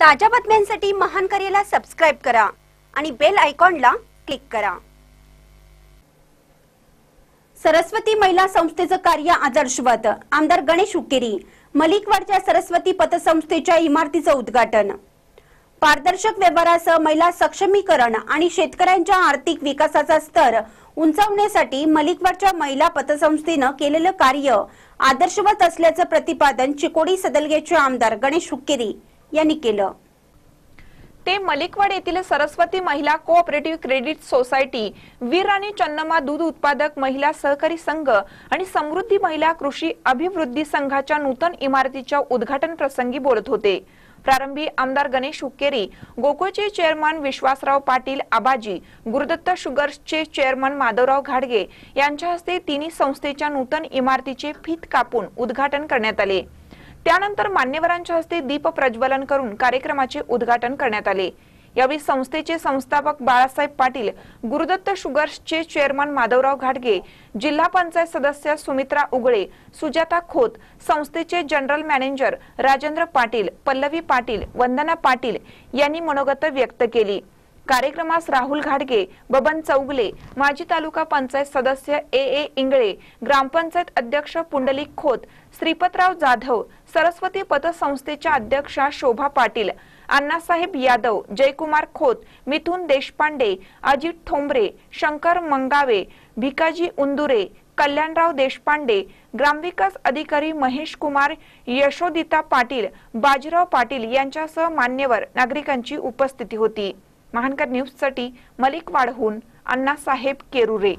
ताज्या बातम्यांसाठी महान करेला सबस्क्राईब करा आणि बेल आयकॉनला क्लिक करा सरस्वती महिला संस्थेचं कार्य आदर्शवत आमदार गणेश उकेरी मलिकवाडच्या सरस्वती पतसंस्थेच्या इमारतीचं उद्घाटन पारदर्शक व्यवहारासह महिला सक्षमीकरण आणि शेतकऱ्यांच्या आर्थिक विकासाचा स्तर उंचावण्यासाठी मलिकवाडच्या महिला पतसंस्थेनं केलेलं कार्य आदर्शवत असल्याचं प्रतिपादन चिकोडी सदलगेचे आमदार गणेश हुक्केरी यांनी केलं ते मलिकवाड येथील सरस्वती महिला कोऑपरेटिव्ह क्रेडिट सोसायटी वीर आणि चन्नमा दूध उत्पादक महिला सहकारी संघ आणि समृद्धी महिला कृषी अभिवृद्धी संघाच्या नूतन इमारतीच्या उद्घाटन प्रसंगी बोलत होते प्रारंभी आमदार गणेश हुक्केरी गोकोचे चेअरमन विश्वासराव पाटील आबाजी गुरुदत्त शुगर्सचे चेअरमन माधवराव घाडगे यांच्या हस्ते तिन्ही संस्थेच्या नूतन इमारतीचे फीत कापून उद्घाटन करण्यात आले त्यानंतर मान्यवरांच्या हस्ते दीप प्रज्वलन करून कार्यक्रमाचे उद्घाटन करण्यात आले यावेळी संस्थेचे संस्थापक बाळासाहेब पाटील गुरुदत्त शुगर्सचे चेअरमन माधवराव घाटगे जिल्हा पंचायत सदस्य सुमित्रा उगळे सुजाता खोत संस्थेचे जनरल मॅनेजर राजेंद्र पाटील पल्लवी पाटील वंदना पाटील यांनी मनोगत व्यक्त केली कार्यक्रमास राहुल घाडगे बबन चौगले माजी तालुका पंचायत सदस्य ए ए इंगळे ग्रामपंचायत अध्यक्ष पुंडलिक खोत श्रीपतराव जाधव सरस्वती पतसंस्थेच्या अध्यक्षा शोभा पाटील अण्णासाहेब यादव जयकुमार खोत मिथुन देशपांडे अजित ठोंबरे शंकर मंगावे भिकाजी उंदुरे कल्याणराव देशपांडे ग्रामविकास अधिकारी महेश कुमार यशोदिता पाटील बाजीराव पाटील यांच्यासह मान्यवर नागरिकांची उपस्थिती होती महानकर न्यूजसाठी मलिक वाढहून साहेब केरुरे